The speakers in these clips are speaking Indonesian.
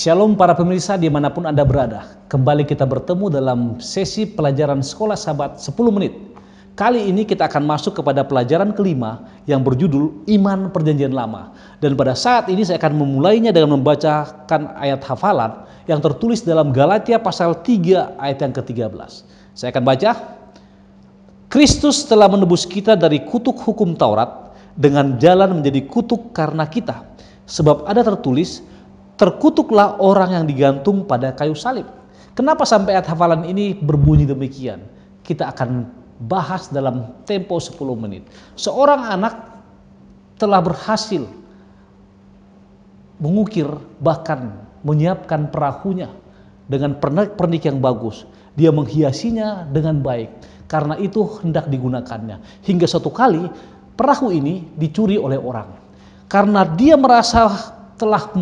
Shalom para pemirsa dimanapun Anda berada. Kembali kita bertemu dalam sesi pelajaran sekolah sahabat 10 menit. Kali ini kita akan masuk kepada pelajaran kelima yang berjudul Iman Perjanjian Lama. Dan pada saat ini saya akan memulainya dengan membacakan ayat hafalan yang tertulis dalam Galatia pasal 3 ayat yang ke-13. Saya akan baca. Kristus telah menebus kita dari kutuk hukum Taurat dengan jalan menjadi kutuk karena kita. Sebab ada tertulis, terkutuklah orang yang digantung pada kayu salib. Kenapa sampai ayat hafalan ini berbunyi demikian? Kita akan bahas dalam tempo 10 menit. Seorang anak telah berhasil mengukir bahkan menyiapkan perahunya dengan pernik yang bagus. Dia menghiasinya dengan baik. Karena itu hendak digunakannya. Hingga satu kali perahu ini dicuri oleh orang. Karena dia merasa telah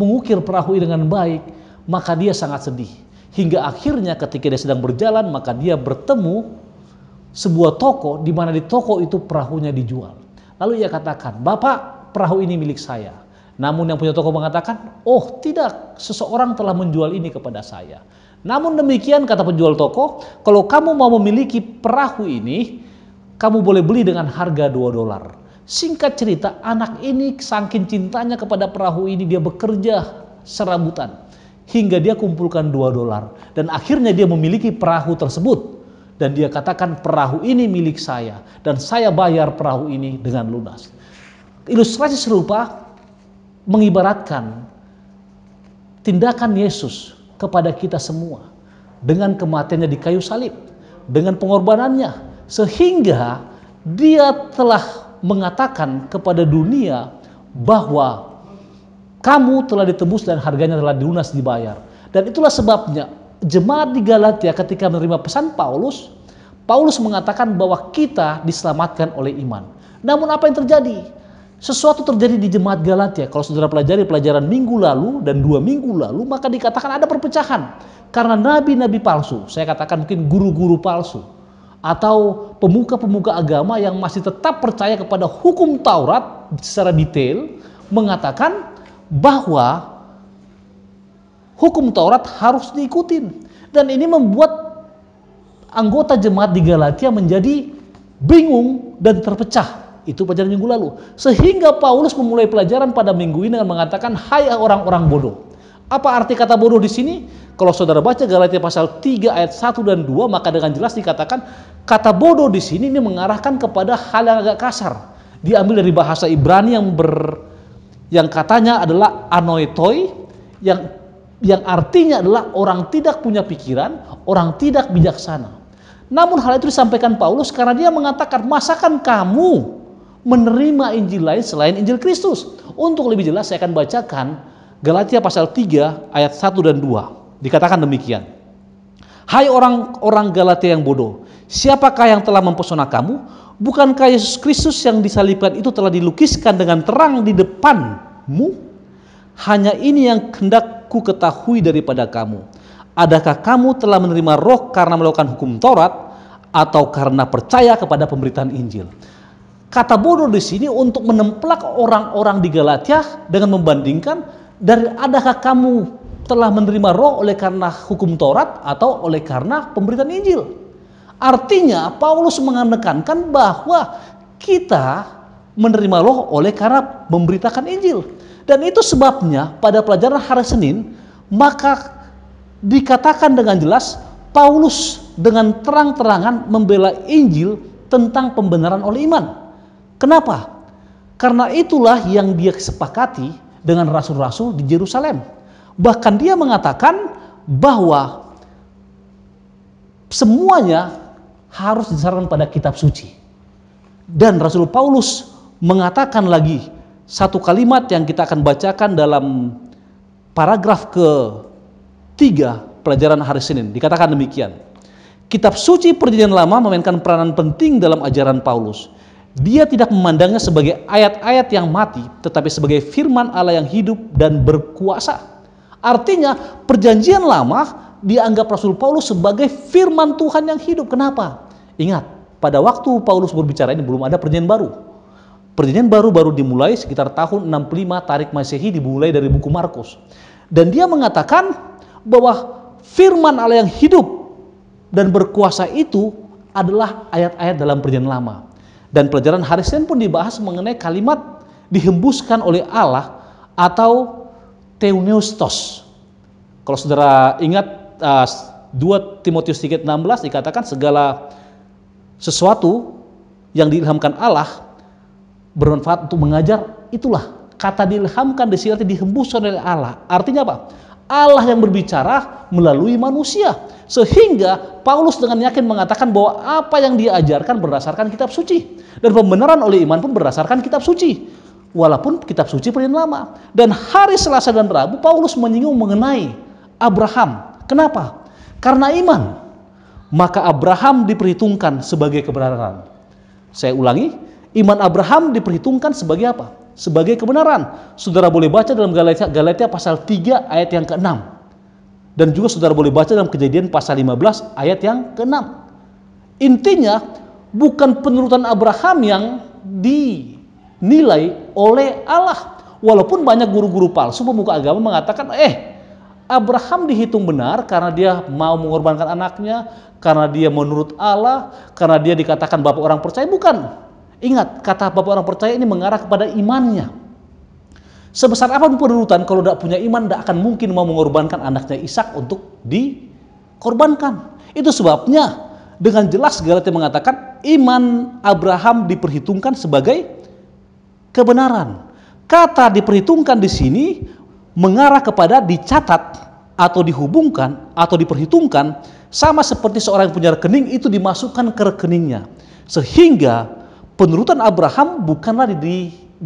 mengukir perahu dengan baik, maka dia sangat sedih. Hingga akhirnya ketika dia sedang berjalan, maka dia bertemu sebuah toko di mana di toko itu perahunya dijual. Lalu ia katakan, "Bapak, perahu ini milik saya." Namun yang punya toko mengatakan, "Oh, tidak, seseorang telah menjual ini kepada saya." Namun demikian kata penjual toko, "Kalau kamu mau memiliki perahu ini, kamu boleh beli dengan harga 2 dolar." Singkat cerita, anak ini sangkin cintanya kepada perahu ini dia bekerja serabutan hingga dia kumpulkan 2 dolar dan akhirnya dia memiliki perahu tersebut dan dia katakan perahu ini milik saya dan saya bayar perahu ini dengan lunas. Ilustrasi serupa mengibaratkan tindakan Yesus kepada kita semua dengan kematiannya di kayu salib, dengan pengorbanannya sehingga dia telah mengatakan kepada dunia bahwa kamu telah ditebus dan harganya telah dilunas dibayar. Dan itulah sebabnya jemaat di Galatia ketika menerima pesan Paulus, Paulus mengatakan bahwa kita diselamatkan oleh iman. Namun apa yang terjadi? Sesuatu terjadi di jemaat Galatia. Kalau saudara pelajari pelajaran minggu lalu dan dua minggu lalu, maka dikatakan ada perpecahan. Karena nabi-nabi palsu, saya katakan mungkin guru-guru palsu atau pemuka-pemuka agama yang masih tetap percaya kepada hukum Taurat secara detail mengatakan bahwa hukum Taurat harus diikutin dan ini membuat anggota jemaat di Galatia menjadi bingung dan terpecah itu pelajaran minggu lalu sehingga Paulus memulai pelajaran pada minggu ini dengan mengatakan hai orang-orang bodoh apa arti kata bodoh di sini? Kalau saudara baca Galatia pasal 3 ayat 1 dan 2 maka dengan jelas dikatakan kata bodoh di sini ini mengarahkan kepada hal yang agak kasar. Diambil dari bahasa Ibrani yang ber yang katanya adalah anoitoi yang yang artinya adalah orang tidak punya pikiran, orang tidak bijaksana. Namun hal itu disampaikan Paulus karena dia mengatakan, "Masakan kamu menerima Injil lain selain Injil Kristus?" Untuk lebih jelas saya akan bacakan Galatia pasal 3 ayat 1 dan 2 dikatakan demikian. Hai orang-orang Galatia yang bodoh, siapakah yang telah mempesona kamu? Bukankah Yesus Kristus yang disalibkan itu telah dilukiskan dengan terang di depanmu? Hanya ini yang hendak ku ketahui daripada kamu. Adakah kamu telah menerima roh karena melakukan hukum Taurat atau karena percaya kepada pemberitaan Injil? kata bodoh di sini untuk menemplak orang-orang di Galatia dengan membandingkan dari adakah kamu telah menerima roh oleh karena hukum Taurat atau oleh karena pemberitaan Injil? Artinya Paulus menekankan bahwa kita menerima roh oleh karena memberitakan Injil. Dan itu sebabnya pada pelajaran hari Senin maka dikatakan dengan jelas Paulus dengan terang-terangan membela Injil tentang pembenaran oleh iman. Kenapa? Karena itulah yang dia sepakati dengan rasul-rasul di Yerusalem. Bahkan dia mengatakan bahwa semuanya harus disarankan pada kitab suci. Dan Rasul Paulus mengatakan lagi satu kalimat yang kita akan bacakan dalam paragraf ke tiga pelajaran hari Senin. Dikatakan demikian. Kitab suci perjanjian lama memainkan peranan penting dalam ajaran Paulus dia tidak memandangnya sebagai ayat-ayat yang mati, tetapi sebagai firman Allah yang hidup dan berkuasa. Artinya, perjanjian lama dianggap Rasul Paulus sebagai firman Tuhan yang hidup. Kenapa? Ingat, pada waktu Paulus berbicara ini belum ada perjanjian baru. Perjanjian baru baru dimulai sekitar tahun 65 Tarik Masehi dimulai dari buku Markus. Dan dia mengatakan bahwa firman Allah yang hidup dan berkuasa itu adalah ayat-ayat dalam perjanjian lama. Dan pelajaran hari Senin pun dibahas mengenai kalimat dihembuskan oleh Allah atau teuneustos. Kalau saudara ingat uh, 2 Timotius 3:16 dikatakan segala sesuatu yang diilhamkan Allah bermanfaat untuk mengajar itulah kata diilhamkan di sini dihembuskan oleh Allah. Artinya apa? Allah yang berbicara melalui manusia. Sehingga Paulus dengan yakin mengatakan bahwa apa yang dia ajarkan berdasarkan kitab suci. Dan pembenaran oleh iman pun berdasarkan kitab suci. Walaupun kitab suci paling lama. Dan hari Selasa dan Rabu Paulus menyinggung mengenai Abraham. Kenapa? Karena iman. Maka Abraham diperhitungkan sebagai kebenaran. Saya ulangi, iman Abraham diperhitungkan sebagai apa? sebagai kebenaran. Saudara boleh baca dalam Galatia, Galatia pasal 3 ayat yang ke-6. Dan juga saudara boleh baca dalam kejadian pasal 15 ayat yang ke-6. Intinya bukan penurutan Abraham yang dinilai oleh Allah. Walaupun banyak guru-guru palsu pemuka agama mengatakan, eh Abraham dihitung benar karena dia mau mengorbankan anaknya, karena dia menurut Allah, karena dia dikatakan bapak orang percaya. Bukan. Ingat, kata bapak orang percaya ini mengarah kepada imannya. Sebesar apapun penurutan, kalau tidak punya iman, tidak akan mungkin mau mengorbankan anaknya Ishak untuk dikorbankan. Itu sebabnya dengan jelas Galatia mengatakan iman Abraham diperhitungkan sebagai kebenaran. Kata diperhitungkan di sini mengarah kepada dicatat atau dihubungkan atau diperhitungkan sama seperti seorang yang punya rekening itu dimasukkan ke rekeningnya. Sehingga penurutan Abraham bukanlah di, di,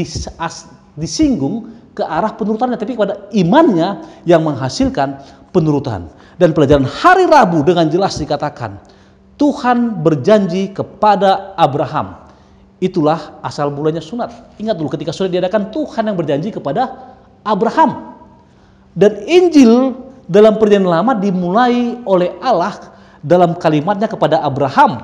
di, as, disinggung ke arah penurutannya, tapi kepada imannya yang menghasilkan penurutan. Dan pelajaran hari Rabu dengan jelas dikatakan, Tuhan berjanji kepada Abraham. Itulah asal mulanya sunat. Ingat dulu ketika sunat diadakan Tuhan yang berjanji kepada Abraham. Dan Injil dalam perjanjian lama dimulai oleh Allah dalam kalimatnya kepada Abraham.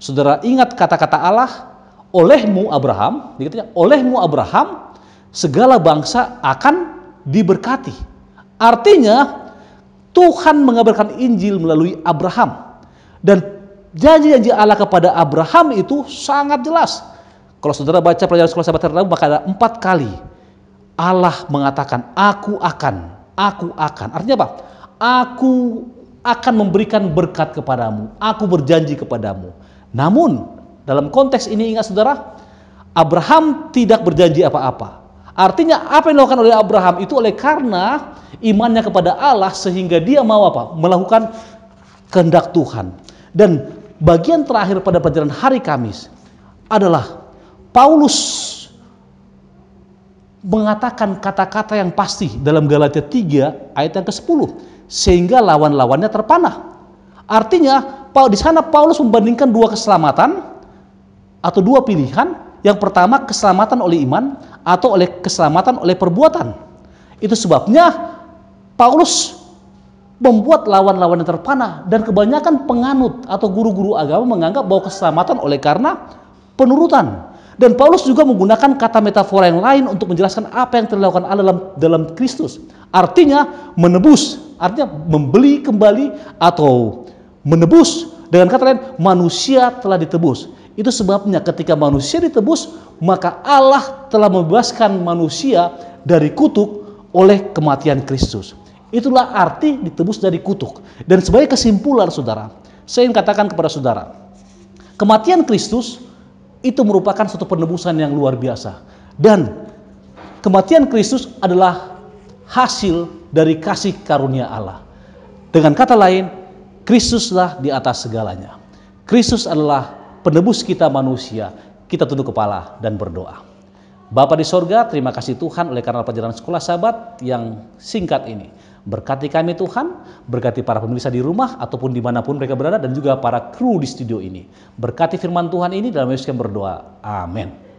Saudara ingat kata-kata Allah, olehmu Abraham, dikatakan olehmu Abraham segala bangsa akan diberkati. Artinya Tuhan mengabarkan Injil melalui Abraham dan janji-janji Allah kepada Abraham itu sangat jelas. Kalau saudara baca pelajaran sekolah sahabat terlalu maka ada empat kali Allah mengatakan aku akan, aku akan. Artinya apa? Aku akan memberikan berkat kepadamu. Aku berjanji kepadamu. Namun dalam konteks ini ingat saudara, Abraham tidak berjanji apa-apa. Artinya apa yang dilakukan oleh Abraham itu oleh karena imannya kepada Allah sehingga dia mau apa? Melakukan kehendak Tuhan. Dan bagian terakhir pada pelajaran hari Kamis adalah Paulus mengatakan kata-kata yang pasti dalam Galatia 3 ayat yang ke-10 sehingga lawan-lawannya terpanah. Artinya di sana Paulus membandingkan dua keselamatan atau dua pilihan. Yang pertama keselamatan oleh iman atau oleh keselamatan oleh perbuatan. Itu sebabnya Paulus membuat lawan-lawan yang terpanah dan kebanyakan penganut atau guru-guru agama menganggap bahwa keselamatan oleh karena penurutan. Dan Paulus juga menggunakan kata metafora yang lain untuk menjelaskan apa yang terlakukan dilakukan Allah dalam, dalam Kristus. Artinya menebus, artinya membeli kembali atau menebus. Dengan kata lain, manusia telah ditebus. Itu sebabnya ketika manusia ditebus, maka Allah telah membebaskan manusia dari kutuk oleh kematian Kristus. Itulah arti ditebus dari kutuk. Dan sebagai kesimpulan saudara, saya ingin katakan kepada saudara, kematian Kristus itu merupakan suatu penebusan yang luar biasa. Dan kematian Kristus adalah hasil dari kasih karunia Allah. Dengan kata lain, Kristuslah di atas segalanya. Kristus adalah penebus kita manusia, kita tunduk kepala dan berdoa. Bapak di sorga, terima kasih Tuhan oleh karena pelajaran sekolah sahabat yang singkat ini. Berkati kami Tuhan, berkati para pemirsa di rumah ataupun dimanapun mereka berada dan juga para kru di studio ini. Berkati firman Tuhan ini dalam Yesus yang berdoa. Amin.